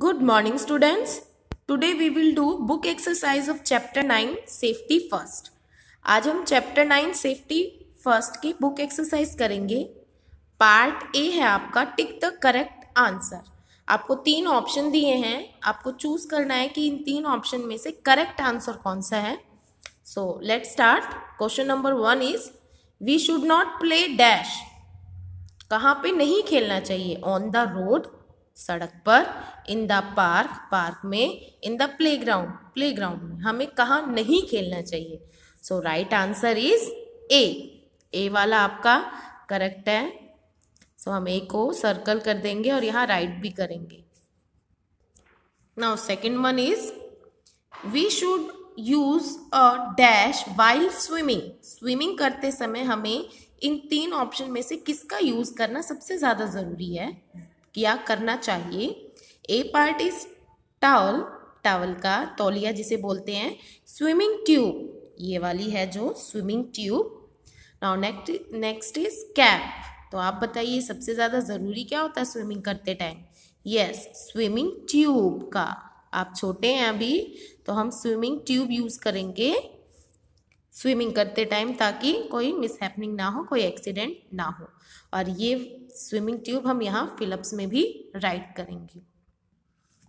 good morning students today we will do book exercise of chapter nine safety first आज हम chapter nine safety first की book exercise करेंगे part A है आपका tick the correct answer आपको तीन option दिए हैं आपको चूज करना है कि इन तीन ऑप्शन में से करेक्ट आंसर कौन सा है so let start question number one is we should not play dash कहाँ पे नहीं खेलना चाहिए ऑन द रोड सड़क पर इन द पार्क पार्क में in the playground playground में हमें कहाँ नहीं खेलना चाहिए so right answer is A A वाला आपका करेक्ट है सो so, हम ए को सर्कल कर देंगे और यहाँ राइट भी करेंगे now second one is we should use a dash while swimming swimming करते समय हमें इन तीन ऑप्शन में से किसका यूज करना सबसे ज्यादा जरूरी है किया करना चाहिए A part is towel towel का तौलिया जिसे बोलते हैं स्विमिंग ट्यूब ये वाली है जो swimming tube now next next is cap तो आप बताइए सबसे ज़्यादा ज़रूरी क्या होता है स्विमिंग करते टाइम यस स्विमिंग ट्यूब का आप छोटे हैं अभी तो हम स्विमिंग ट्यूब यूज़ करेंगे स्विमिंग करते टाइम ताकि कोई मिसहैपनिंग ना हो कोई एक्सीडेंट ना हो और ये स्विमिंग ट्यूब हम यहाँ फिलअप्स में भी राइड करेंगे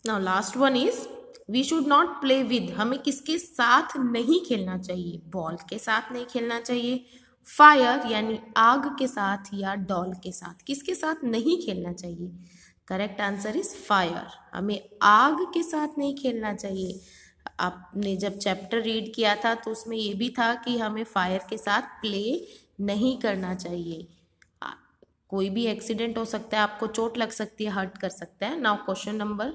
now last one is we should not play with हमें किसके साथ नहीं खेलना चाहिए बॉल के साथ नहीं खेलना चाहिए फायर यानी आग के साथ या डॉल के साथ किसके साथ नहीं खेलना चाहिए करेक्ट आंसर इज फायर हमें आग के साथ नहीं खेलना चाहिए आपने जब चैप्टर रीड किया था तो उसमें ये भी था कि हमें फायर के साथ प्ले नहीं करना चाहिए कोई भी एक्सीडेंट हो सकता है आपको चोट लग सकती है हर्ट कर सकता है now question number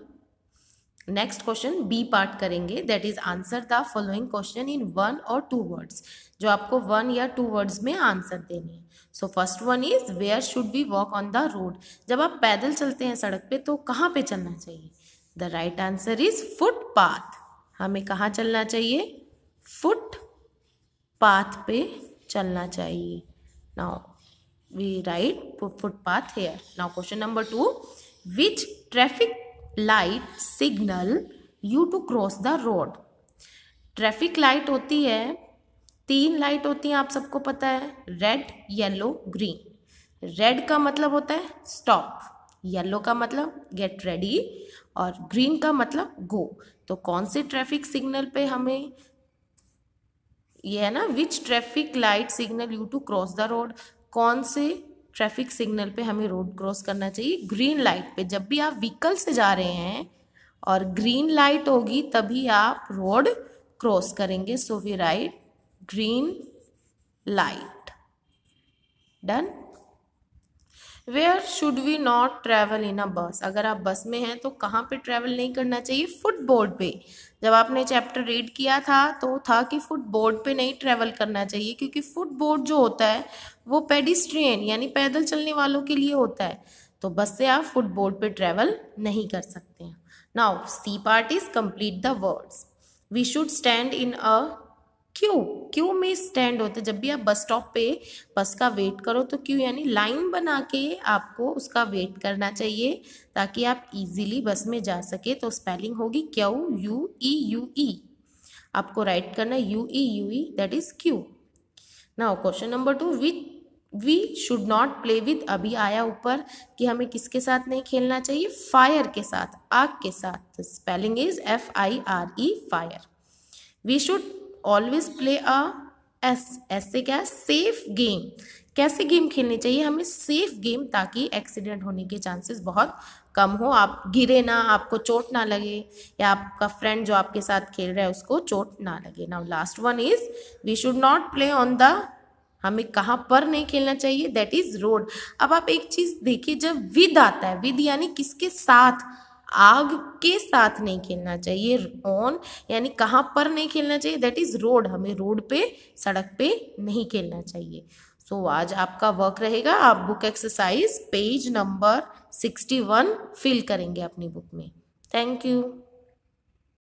next question B part करेंगे that is answer the following question in one और टू वर्ड्स जो आपको वन या टू वर्ड्स में आंसर देने हैं so first one is where should be walk on the road जब आप पैदल चलते हैं सड़क पे तो कहाँ पे चलना चाहिए the right answer is footpath हमें कहाँ चलना चाहिए फुट पाथ पे चलना चाहिए now we write path here now question number two which traffic light signal you to cross the road traffic light होती है तीन लाइट होती हैं आप सबको पता है रेड येलो ग्रीन रेड का मतलब होता है स्टॉप येलो का मतलब गेट रेडी और ग्रीन का मतलब गो तो कौन से ट्रैफिक सिग्नल पे हमें ये है ना which traffic light signal you to cross the road कौन से ट्रैफिक सिग्नल पे हमें रोड क्रॉस करना चाहिए ग्रीन लाइट पे जब भी आप व्हीकल से जा रहे हैं और ग्रीन लाइट होगी तभी आप रोड क्रॉस करेंगे so we right green light done where should we not travel in a bus अगर आप बस में हैं तो कहाँ पे ट्रैवल नहीं करना चाहिए फुट बोर्ड पे जब आपने चैप्टर रीड किया था तो था कि फुट बोर्ड पे नहीं ट्रैवल करना चाहिए क्योंकि फुट बोर्ड जो होता है वो पेडिस्ट्रियन यानी पैदल चलने वालों के लिए होता है तो बस से आप फुट बोर्ड पे ट्रैवल नहीं कर सकते हैं now C part is complete the words we should stand in a queue queue में स्टैंड होते जब भी आप बस स्टॉप पे बस का वेट करो तो क्यू यानी लाइन बना के आपको उसका वेट करना चाहिए ताकि आप इजीली बस में जा सके तो स्पेलिंग होगी Q U E U E आपको राइट करना U E U E that is queue now question number two with we should not play with अभी आया ऊपर कि हमें किसके साथ नहीं खेलना चाहिए फायर के साथ आग के साथ spelling is F I R E fire we should always play a एस एस से क्या है सेफ गेम कैसे गेम खेलनी चाहिए हमें सेफ गेम ताकि एक्सीडेंट होने के चांसेस बहुत कम हो आप गिरे ना आपको चोट ना लगे या आपका फ्रेंड जो आपके साथ खेल रहा है उसको चोट ना लगे now last one is we should not play on the हमें कहाँ पर नहीं खेलना चाहिए दैट इज रोड अब आप एक चीज़ देखिए जब विद आता है विद यानी किसके साथ आग के साथ नहीं खेलना चाहिए ऑन यानी कहाँ पर नहीं खेलना चाहिए दैट इज रोड हमें रोड पे सड़क पे नहीं खेलना चाहिए सो so, आज आपका वर्क रहेगा आप book exercise page number sixty one fill करेंगे अपनी बुक में थैंक यू